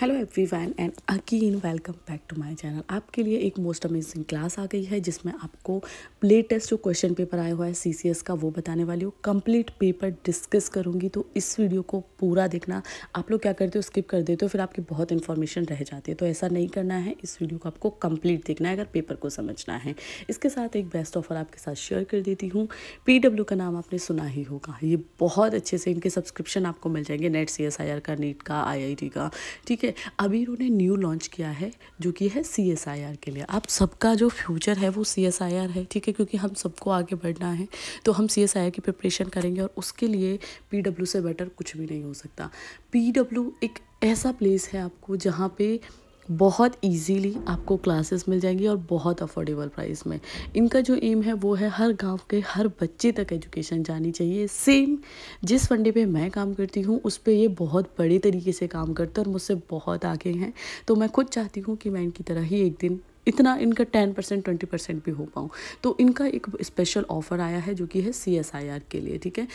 hello everyone and again welcome back to my channel आपके लिए एक मोस्ट अमेजिंग क्लास आ गई है जिसमें आपको लेटेस्ट जो क्वेश्चन पेपर आया हुआ है सीसीएस का वो बताने वाली हूँ कंप्लीट पेपर डिस्कस करूँगी तो इस वीडियो को पूरा देखना आप लोग क्या करते हो स्किप कर देते हो फिर आपकी बहुत इन्फॉर्मेशन रह जाती है तो ऐसा नहीं करना है इस वीडियो को आपको कम्प्लीट देखना है अगर पेपर को समझना है इसके साथ एक बेस्ट ऑफर आपके साथ शेयर कर देती हूँ पी का नाम आपने सुना ही होगा ये बहुत अच्छे से इनके सब्सक्रिप्शन आपको मिल जाएंगे नेट सी का का आई का ठीक है है अभी उन्होंने न्यू लॉन्च किया है जो कि है सी एस आई आर के लिए आप सबका जो फ्यूचर है वो सी एस आई आर है ठीक है क्योंकि हम सबको आगे बढ़ना है तो हम सी एस आई आर की प्रिपरेशन करेंगे और उसके लिए पी डब्ल्यू से बेटर कुछ भी नहीं हो सकता पी डब्ल्यू एक ऐसा प्लेस है आपको जहाँ पर बहुत इजीली आपको क्लासेस मिल जाएंगी और बहुत अफोर्डेबल प्राइस में इनका जो एम है वो है हर गांव के हर बच्चे तक एजुकेशन जानी चाहिए सेम जिस फंडे पे मैं काम करती हूँ उस पर ये बहुत बड़े तरीके से काम करते हैं और मुझसे बहुत आगे हैं तो मैं खुद चाहती हूँ कि मैं इनकी तरह ही एक दिन इतना इनका टेन परसेंट ट्वेंटी परसेंट भी हो पाऊँ तो इनका एक स्पेशल ऑफ़र आया है जो कि है सी एस आई आर के लिए ठीक है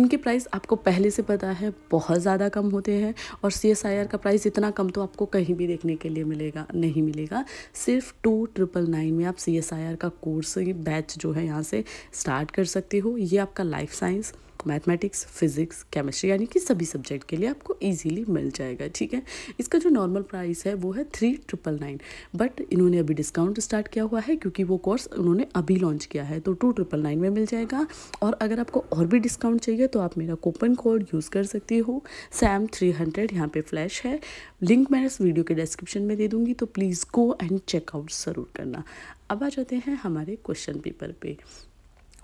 इनके प्राइस आपको पहले से पता है बहुत ज़्यादा कम होते हैं और सी एस आई आर का प्राइस इतना कम तो आपको कहीं भी देखने के लिए मिलेगा नहीं मिलेगा सिर्फ टू ट्रिपल नाइन में आप सी एस आई आर का कोर्स बैच जो है यहाँ से स्टार्ट कर सकते हो ये आपका life science mathematics physics chemistry यानी कि सभी सब्जेक्ट के लिए आपको ईजिली मिल जाएगा ठीक है इसका जो नॉर्मल प्राइस है वो है थ्री ट्रिपल नाइन बट इन्होंने अभी डिस्काउंट स्टार्ट किया हुआ है क्योंकि वो कोर्स उन्होंने अभी लॉन्च किया है तो टू ट्रिपल नाइन में मिल जाएगा और अगर आपको और भी डिस्काउंट चाहिए तो आप मेरा कूपन कोड यूज़ कर सकती हो सैम थ्री हंड्रेड यहाँ पर फ्लैश है लिंक मैं इस वीडियो के डिस्क्रिप्शन में दे दूँगी तो प्लीज़ गो एंड चेकआउट ज़रूर करना अब आ जाते हैं हमारे क्वेश्चन पेपर पे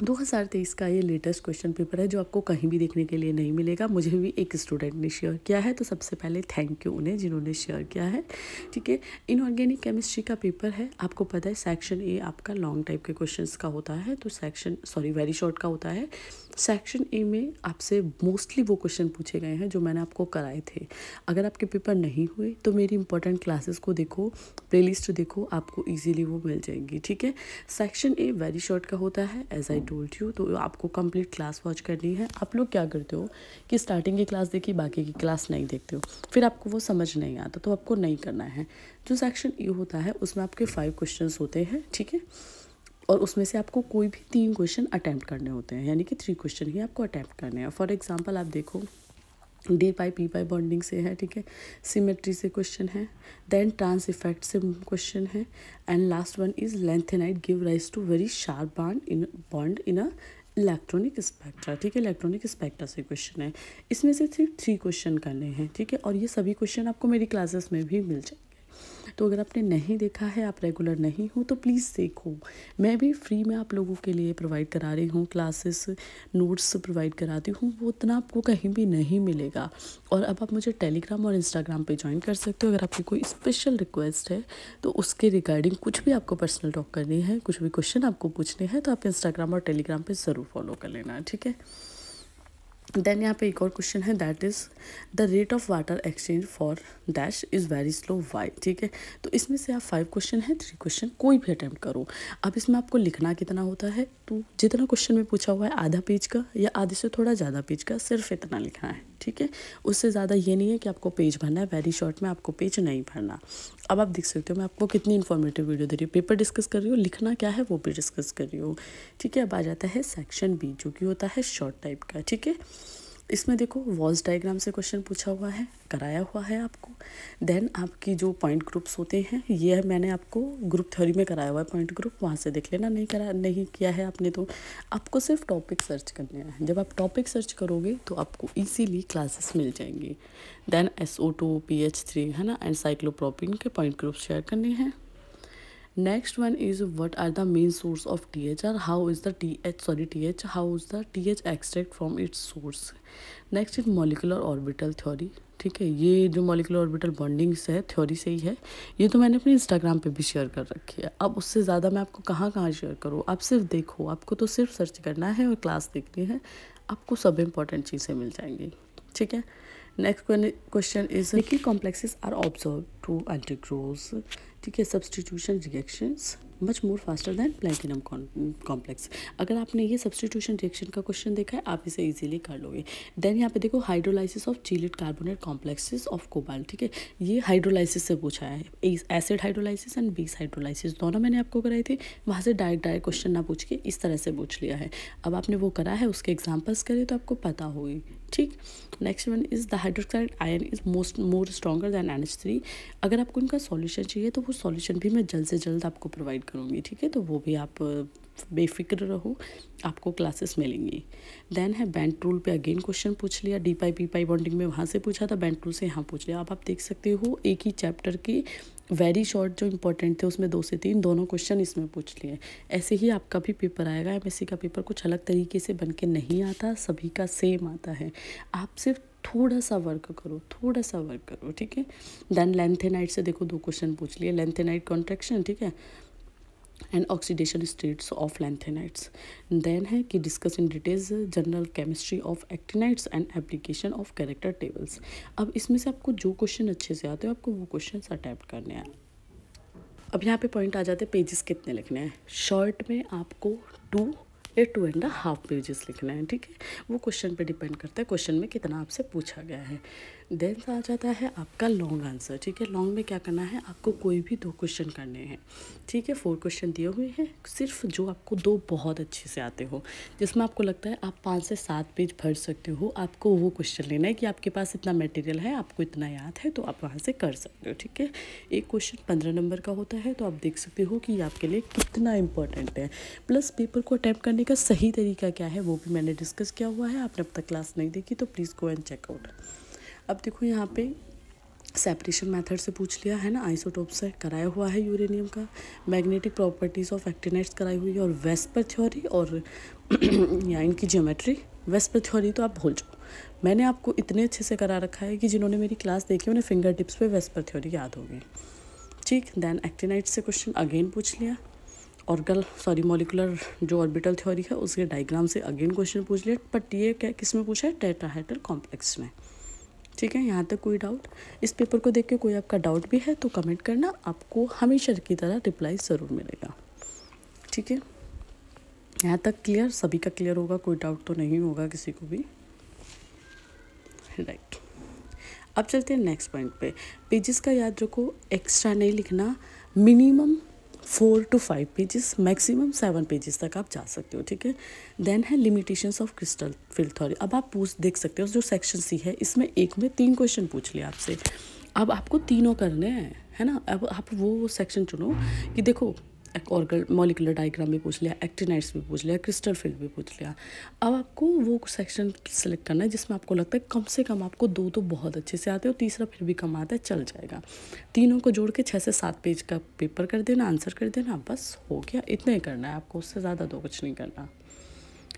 2023 का ये लेटेस्ट क्वेश्चन पेपर है जो आपको कहीं भी देखने के लिए नहीं मिलेगा मुझे भी एक स्टूडेंट ने शेयर किया है तो सबसे पहले थैंक यू उन्हें जिन्होंने शेयर किया है ठीक है इनऑर्गेनिक केमिस्ट्री का पेपर है आपको पता है सेक्शन ए आपका लॉन्ग टाइप के क्वेश्चन का होता है तो सेक्शन सॉरी वेरी शॉर्ट का होता है सेक्शन ए में आपसे मोस्टली वो क्वेश्चन पूछे गए हैं जो मैंने आपको कराए थे अगर आपके पेपर नहीं हुए तो मेरी इंपॉर्टेंट क्लासेस को देखो प्लेलिस्ट देखो आपको इजीली वो मिल जाएंगी ठीक है सेक्शन ए वेरी शॉर्ट का होता है एज आई टोल्ड यू तो आपको कंप्लीट क्लास वॉच करनी है आप लोग क्या करते हो कि स्टार्टिंग की क्लास देखी बाकी की क्लास नहीं देखते हो फिर आपको वो समझ नहीं आता तो आपको नहीं करना है जो सेक्शन ए होता है उसमें आपके फाइव क्वेश्चन होते हैं ठीक है और उसमें से आपको कोई भी तीन क्वेश्चन अटैम्प्ट करने होते हैं यानी कि थ्री क्वेश्चन ही आपको अटैम्प्ट करने हैं फॉर एग्जाम्पल आप देखो d pi p pi bonding से है ठीक है सिमेट्री से क्वेश्चन है देन ट्रांस इफेक्ट से क्वेश्चन है and last one is lanthanide give rise to very sharp bond in bond in a electronic spectra ठीक है इलेक्ट्रॉनिक स्पेक्ट्रा से क्वेश्चन है इसमें से सिर्फ थ्री क्वेश्चन करने हैं ठीक है और ये सभी क्वेश्चन आपको मेरी क्लासेस में भी मिल जाए तो अगर आपने नहीं देखा है आप रेगुलर नहीं हो तो प्लीज़ देखो मैं भी फ्री में आप लोगों के लिए प्रोवाइड करा रही हूँ क्लासेस नोट्स प्रोवाइड कराती हूँ वो उतना आपको कहीं भी नहीं मिलेगा और अब आप मुझे टेलीग्राम और इंस्टाग्राम पर ज्वाइन कर सकते हो अगर आपकी कोई स्पेशल रिक्वेस्ट है तो उसके रिगार्डिंग कुछ भी आपको पर्सनल टॉक करनी है कुछ भी क्वेश्चन आपको पूछने हैं तो आप इंस्टाग्राम और टेलीग्राम पर ज़रूर फॉलो कर लेना ठीक है देन यहाँ पे एक और क्वेश्चन है that is the rate of water exchange for dash is very slow why ठीक है तो इसमें से आप फाइव क्वेश्चन है थ्री क्वेश्चन कोई भी अटैम्प्ट करो अब इसमें आपको लिखना कितना होता है तो जितना क्वेश्चन में पूछा हुआ है आधा पेज का या आधे से थोड़ा ज़्यादा पेज का सिर्फ इतना लिखना है ठीक है उससे ज़्यादा ये नहीं है कि आपको पेज भरना है वेरी शॉर्ट में आपको पेज नहीं भरना अब आप देख सकते हो मैं आपको कितनी इन्फॉर्मेटिव वीडियो दे रही हूँ पेपर डिस्कस कर रही हूँ लिखना क्या है वो भी डिस्कस कर रही हूँ ठीक है अब आ जाता है सेक्शन बी जो कि होता है शॉर्ट टाइप का ठीक है इसमें देखो वॉज डायग्राम से क्वेश्चन पूछा हुआ है कराया हुआ है आपको देन आपकी जो पॉइंट ग्रुप्स होते हैं ये मैंने आपको ग्रुप थ्योरी में कराया हुआ है पॉइंट ग्रुप वहाँ से देख लेना नहीं करा नहीं किया है आपने तो आपको सिर्फ टॉपिक सर्च करने हैं जब आप टॉपिक सर्च करोगे तो आपको ईजीली क्लासेस मिल जाएंगी then S O two P H three है ना एंड साइक्लोप्रोपिन के पॉइंट ग्रुप शेयर करने हैं next one is what are the main source of T H R how is the T H sorry T H how is the T H extract from its source next is molecular orbital theory ठीक है ये जो molecular orbital bondings है theory से ही है ये तो मैंने अपने इंस्टाग्राम पे भी शेयर कर रखी है अब उससे ज़्यादा मैं आपको कहाँ कहाँ शेयर करूँ आप सिर्फ देखो आपको तो सिर्फ सर्च करना है और क्लास देखनी है आपको सब इम्पॉर्टेंट चीज़ें मिल जाएंगी ठीक है next question is nickel complexes are observe to undergoes ठीक है substitution reactions much more faster than platinum complex अगर आपने ये सब्सटीट्यूशन रिएक्शन का क्वेश्चन देखा है आप इसे इजीली कर लोगे देन यहाँ पे देखो hydrolysis of chelate carbonate complexes of cobalt ठीक है ये हाइड्रोलाइसिस से पूछा है acid hydrolysis and base hydrolysis दोनों मैंने आपको कराई थी वहाँ से डायरेक्ट डायरेक्ट क्वेश्चन ना पूछ के इस तरह से पूछ लिया है अब आपने वो करा है उसके एग्जाम्पल्स करें तो आपको पता होगी ठीक next one is the hydroxide ion is most more stronger than N H three अगर आपको इनका सॉल्यूशन चाहिए तो वो सॉल्यूशन भी मैं जल्द से जल्द आपको प्रोवाइड करूँगी ठीक है तो वो भी आप बेफिक्र रहो आपको क्लासेस मिलेंगी देन है बैंड रूल पे अगेन क्वेश्चन पूछ लिया d pi p pi bonding में वहाँ से पूछा था बैंड रूल से यहाँ पूछ लिया अब आप देख सकते हो एक ही चैप्टर के वेरी शॉर्ट जो इंपॉर्टेंट थे उसमें दो से तीन दोनों क्वेश्चन इसमें पूछ लिए ऐसे ही आपका भी पेपर आएगा एम का पेपर कुछ अलग तरीके से बन के नहीं आता सभी का सेम आता है आप सिर्फ थोड़ा सा वर्क करो थोड़ा सा वर्क करो ठीक है देन लेंथेनाइट से देखो दो क्वेश्चन पूछ लिए लेंथेनाइट कॉन्ट्रेक्शन ठीक है and oxidation states of lanthanides then है कि discuss in details general chemistry of actinides and application of character tables अब इसमें से आपको जो क्वेश्चन अच्छे से आते हो आपको वो क्वेश्चन अटैप्ट करने हैं अब यहाँ पे पॉइंट आ जाते हैं पेजेस कितने लिखने हैं शॉर्ट में आपको टू या टू एंड हाफ पेजेस लिखना है ठीक है वो क्वेश्चन पे डिपेंड करता है क्वेश्चन में कितना आपसे पूछा गया है देन आ जाता है आपका लॉन्ग आंसर ठीक है लॉन्ग में क्या करना है आपको कोई भी दो क्वेश्चन करने हैं ठीक है फोर क्वेश्चन दिए हुए हैं सिर्फ जो आपको दो बहुत अच्छे से आते हो जिसमें आपको लगता है आप पाँच से सात पेज भर सकते हो आपको वो क्वेश्चन लेना है कि आपके पास इतना मटेरियल है आपको इतना याद है तो आप वहाँ से कर सकते हो ठीक है एक क्वेश्चन पंद्रह नंबर का होता है तो आप देख सकते हो कि आपके लिए कितना इंपॉर्टेंट है प्लस पेपर को अटैम्प्ट करने का सही तरीका क्या है वो भी मैंने डिस्कस किया हुआ है आपने अब तक क्लास नहीं देखी तो प्लीज़ गो एंड चेकआउट अब देखो यहाँ पे सेपरेशन मेथड से पूछ लिया है ना आइसोटोप से कराया हुआ है यूरेनियम का मैग्नेटिक प्रॉपर्टीज़ ऑफ एक्टिनेट्स कराई हुई है और वेस्पर थ्योरी और या इनकी ज्योमेट्री वेस्पर थ्योरी तो आप भूल जाओ मैंने आपको इतने अच्छे से करा रखा है कि जिन्होंने मेरी क्लास देखी उन्हें फिंगर टिप्स पर वेस्पर थ्योरी याद होगी ठीक देन एक्टिनाइट से क्वेश्चन अगेन पूछ लिया ऑर्गल सॉरी मोलिकुलर जो ऑर्बिटल थ्योरी है उसके डायग्राम से अगेन क्वेश्चन पूछ लिया बट ये क्या किस में पूछा है टेट्राहेड्रल कॉम्प्लेक्स में ठीक है यहाँ तक कोई डाउट इस पेपर को देख के कोई आपका डाउट भी है तो कमेंट करना आपको हमेशा की तरह रिप्लाई ज़रूर मिलेगा ठीक है यहाँ तक क्लियर सभी का क्लियर होगा कोई डाउट तो नहीं होगा किसी को भी राइट अब चलते हैं नेक्स्ट पॉइंट पे पेजेस का याद रखो एक्स्ट्रा नहीं लिखना minimum four to five pages maximum seven pages तक आप जा सकते हो ठीक है देन है limitations of crystal field theory अब आप पूछ देख सकते हो जो सेक्शन सी है इसमें एक में तीन क्वेश्चन पूछ लिया आपसे अब आपको तीनों करने हैं है ना अब आप वो सेक्शन चुनो कि देखो ऑर्गल मॉलिकुलर डाइग्राम भी पूछ लिया एक्टिनाइट्स भी पूछ लिया क्रिस्टल फील्ड भी पूछ लिया अब आपको वो सेक्शन सेलेक्ट करना है जिसमें आपको लगता है कम से कम आपको दो तो बहुत अच्छे से आते हैं और तीसरा फिर भी कम आता है चल जाएगा तीनों को जोड़ के छः से सात पेज का पेपर कर देना आंसर कर देना बस हो गया इतना ही करना है आपको उससे ज़्यादा तो कुछ नहीं करना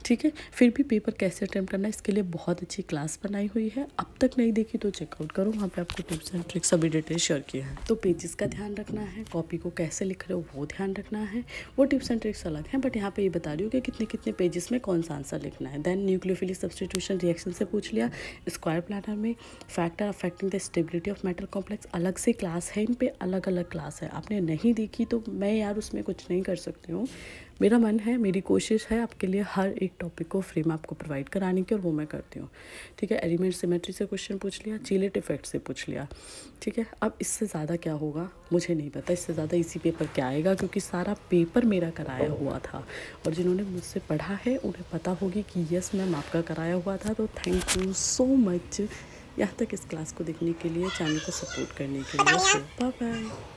ठीक है फिर भी पेपर कैसे अटैम्प्ट करना है इसके लिए बहुत अच्छी क्लास बनाई हुई है अब तक नहीं देखी तो चेकआउट करो वहाँ पे आपको टिप्स एंड ट्रिक्स सभी डिटेल शेयर किए हैं तो पेजेस का ध्यान रखना है कॉपी को कैसे लिख रहे हो वो ध्यान रखना है वो टिप्स एंड ट्रिक्स अलग हैं बट यहाँ पे ये बता रही हूँ कि कितने कितने पेजेस में कौन सा आंसर लिखना है देन न्यूक्लियोफिलिक सब्सटीट्यूशन रिएक्शन से पूछ लिया स्क्वायर प्लानर में factor affecting the stability of metal complex अलग से क्लास है इन पर अलग अलग क्लास है आपने नहीं देखी तो मैं यार उसमें कुछ नहीं कर सकती हूँ मेरा मन है मेरी कोशिश है आपके लिए हर एक टॉपिक को फ्री में आपको प्रोवाइड कराने की और वो मैं करती हूँ ठीक है एलिमेंट सिमेट्री से क्वेश्चन पूछ लिया चिलेट इफेक्ट से पूछ लिया ठीक है अब इससे ज़्यादा क्या होगा मुझे नहीं पता इससे ज़्यादा इसी पेपर क्या आएगा क्योंकि सारा पेपर मेरा कराया हुआ था और जिन्होंने मुझसे पढ़ा है उन्हें पता होगी कि यस मैम आपका कराया हुआ था तो थैंक यू सो मच यहाँ तक इस क्लास को देखने के लिए चैनल को सपोर्ट करने के लिए बाय बाय